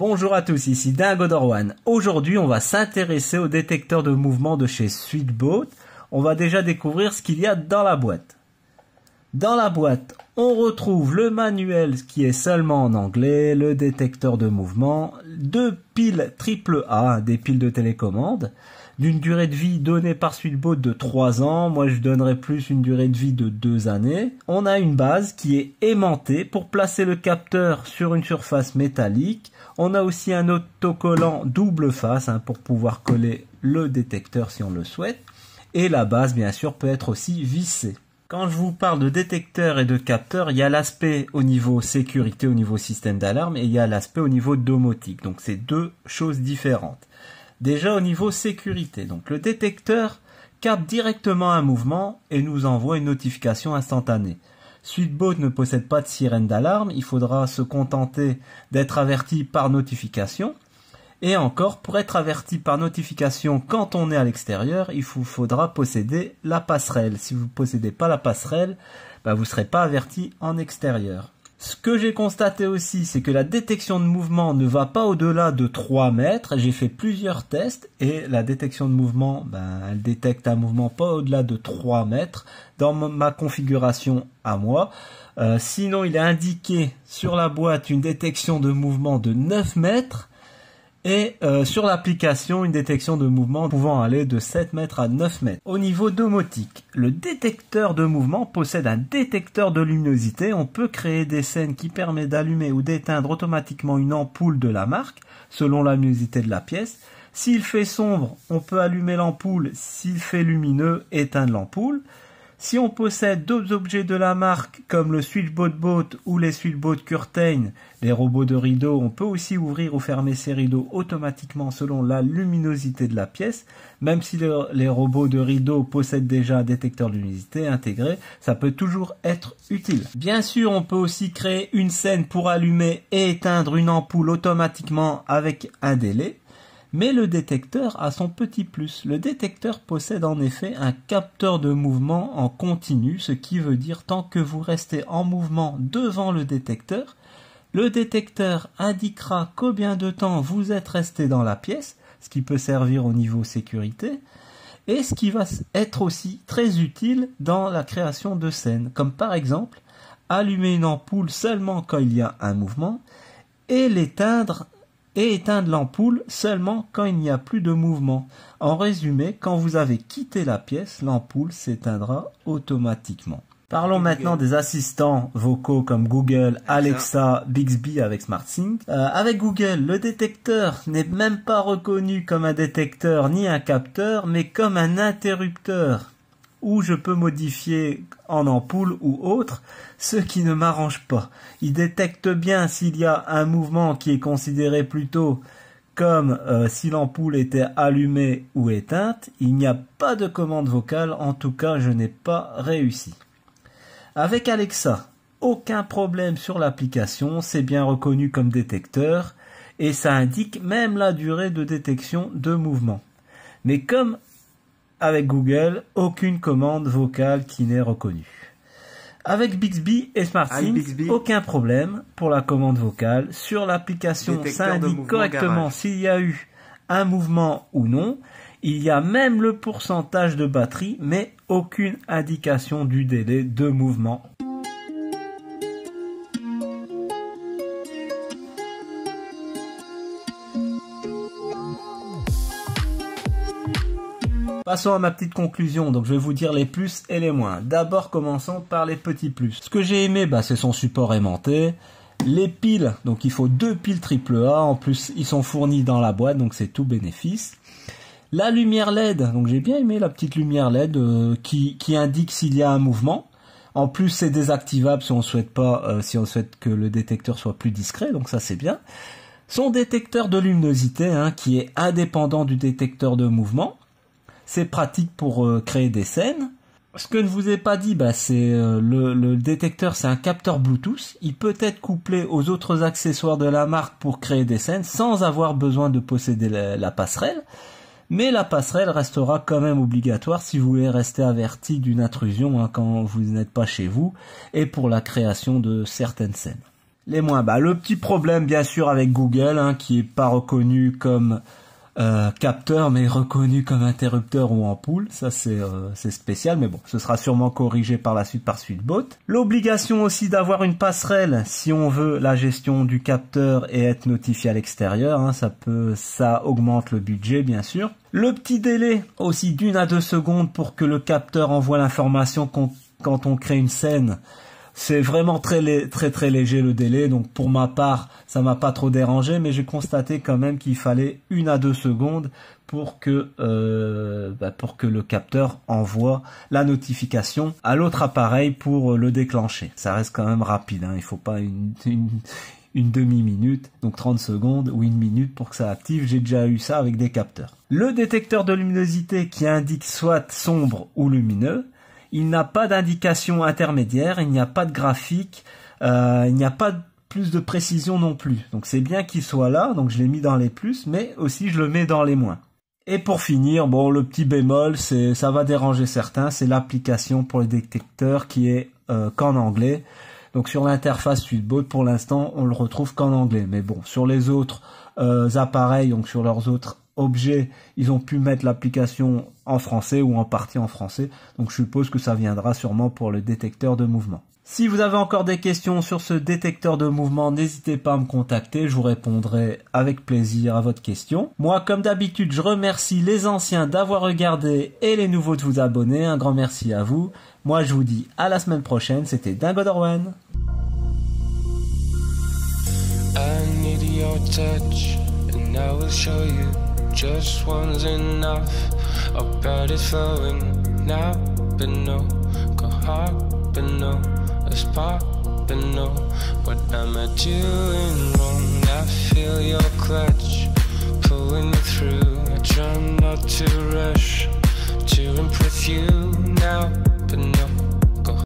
Bonjour à tous, ici Dingo Aujourd'hui, on va s'intéresser au détecteur de mouvement de chez Sweetboat. On va déjà découvrir ce qu'il y a dans la boîte. Dans la boîte, on retrouve le manuel qui est seulement en anglais, le détecteur de mouvement, deux piles triple A, des piles de télécommande, d'une durée de vie donnée par Sweetboat de 3 ans. Moi, je donnerais plus une durée de vie de 2 années. On a une base qui est aimantée pour placer le capteur sur une surface métallique. On a aussi un autocollant double face hein, pour pouvoir coller le détecteur si on le souhaite. Et la base, bien sûr, peut être aussi vissée. Quand je vous parle de détecteur et de capteur, il y a l'aspect au niveau sécurité, au niveau système d'alarme, et il y a l'aspect au niveau domotique. Donc c'est deux choses différentes. Déjà au niveau sécurité, donc le détecteur capte directement un mouvement et nous envoie une notification instantanée. Sweetboat ne possède pas de sirène d'alarme, il faudra se contenter d'être averti par notification. Et encore, pour être averti par notification quand on est à l'extérieur, il vous faudra posséder la passerelle. Si vous ne possédez pas la passerelle, bah, vous ne serez pas averti en extérieur. Ce que j'ai constaté aussi, c'est que la détection de mouvement ne va pas au-delà de 3 mètres. J'ai fait plusieurs tests et la détection de mouvement, ben, elle détecte un mouvement pas au-delà de 3 mètres dans ma configuration à moi. Euh, sinon, il est indiqué sur la boîte une détection de mouvement de 9 mètres et euh, sur l'application une détection de mouvement pouvant aller de 7 mètres à 9 mètres. Au niveau domotique, le détecteur de mouvement possède un détecteur de luminosité. On peut créer des scènes qui permettent d'allumer ou d'éteindre automatiquement une ampoule de la marque selon la luminosité de la pièce. S'il fait sombre, on peut allumer l'ampoule. S'il fait lumineux, éteindre l'ampoule. Si on possède d'autres objets de la marque comme le SwitchBot boat ou les SwitchBot curtain, les robots de rideaux, on peut aussi ouvrir ou fermer ces rideaux automatiquement selon la luminosité de la pièce. Même si les robots de rideaux possèdent déjà un détecteur de luminosité intégré, ça peut toujours être utile. Bien sûr, on peut aussi créer une scène pour allumer et éteindre une ampoule automatiquement avec un délai. Mais le détecteur a son petit plus. Le détecteur possède en effet un capteur de mouvement en continu, ce qui veut dire tant que vous restez en mouvement devant le détecteur, le détecteur indiquera combien de temps vous êtes resté dans la pièce, ce qui peut servir au niveau sécurité, et ce qui va être aussi très utile dans la création de scènes, comme par exemple allumer une ampoule seulement quand il y a un mouvement et l'éteindre et éteindre l'ampoule seulement quand il n'y a plus de mouvement. En résumé, quand vous avez quitté la pièce, l'ampoule s'éteindra automatiquement. Parlons maintenant des assistants vocaux comme Google, Alexa, Bixby avec SmartSync. Euh, avec Google, le détecteur n'est même pas reconnu comme un détecteur ni un capteur, mais comme un interrupteur ou je peux modifier en ampoule ou autre ce qui ne m'arrange pas. Il détecte bien s'il y a un mouvement qui est considéré plutôt comme euh, si l'ampoule était allumée ou éteinte, il n'y a pas de commande vocale, en tout cas je n'ai pas réussi. Avec Alexa, aucun problème sur l'application, c'est bien reconnu comme détecteur, et ça indique même la durée de détection de mouvement. Mais comme avec Google, aucune commande vocale qui n'est reconnue. Avec Bixby et SmartThings, aucun problème pour la commande vocale. Sur l'application, ça indique correctement s'il y a eu un mouvement ou non. Il y a même le pourcentage de batterie, mais aucune indication du délai de mouvement Passons à ma petite conclusion, donc je vais vous dire les plus et les moins. D'abord commençons par les petits plus. Ce que j'ai aimé, bah, c'est son support aimanté. Les piles, donc il faut deux piles AAA, en plus ils sont fournis dans la boîte, donc c'est tout bénéfice. La lumière LED, donc j'ai bien aimé la petite lumière LED euh, qui, indique s'il y a un mouvement. En plus, c'est désactivable si on souhaite pas, euh, si on souhaite que le détecteur soit plus discret, donc ça c'est bien. Son détecteur de luminosité, hein, qui est indépendant du détecteur de mouvement c'est pratique pour euh, créer des scènes. Ce que je ne vous ai pas dit, bah, c'est euh, le, détecteur, c'est un capteur Bluetooth. Il peut être couplé aux autres accessoires de la marque pour créer des scènes sans avoir besoin de posséder la, passerelle. Mais la passerelle restera quand même obligatoire si vous voulez rester averti d'une intrusion hein, quand vous n'êtes pas chez vous et pour la création de certaines scènes. Les moins bas. Le petit problème, bien sûr, avec Google, hein, qui est pas reconnu comme euh, capteur mais reconnu comme interrupteur ou ampoule. Ça c'est euh, c'est spécial, mais bon, ce sera sûrement corrigé par la suite par suite bot. L'obligation aussi d'avoir une passerelle si on veut la gestion du capteur et être notifié à l'extérieur. Hein, ça peut, ça augmente le budget bien sûr. Le petit délai aussi d'une à deux secondes pour que le capteur envoie l'information quand on crée une scène c'est vraiment très très très léger le délai. Donc pour ma part, ça m'a pas trop dérangé, mais j'ai constaté quand même qu'il fallait une à deux secondes pour que euh, bah, pour que le capteur envoie la notification à l'autre appareil pour euh, le déclencher. Ça reste quand même rapide. il hein. Il faut pas une, une une demi-minute, donc 30 secondes ou une minute pour que ça active. J'ai déjà eu ça avec des capteurs. Le détecteur de luminosité qui indique soit sombre ou lumineux, il n'a pas d'indication intermédiaire, il n'y a pas de graphique, euh, il n'y a pas plus de précision non plus. Donc c'est bien qu'il soit là, donc je l'ai mis dans les plus, mais aussi je le mets dans les moins. Et pour finir, bon, le petit bémol, ça va déranger certains, c'est l'application pour les détecteurs qui est euh, qu'en anglais. Donc sur l'interface Tweetbot, pour l'instant, on le retrouve qu'en anglais. Mais bon, sur les autres euh, appareils, donc sur leurs autres objet, ils ont pu mettre l'application en français ou en partie en français. Donc je suppose que ça viendra sûrement pour le détecteur de mouvement. Si vous avez encore des questions sur ce détecteur de mouvement, n'hésitez pas à me contacter, je vous répondrai avec plaisir à votre question. Moi, comme d'habitude, je remercie les anciens d'avoir regardé et les nouveaux de vous abonner. Un grand merci à vous. Moi, je vous dis à la semaine prochaine. C'était Dingo Dorwan. Just one's enough. Our is flowing now, but no, go hard, but no, a spark, but no. What am I doing wrong? I feel your clutch pulling me through. I try not to rush to impress you now, but no.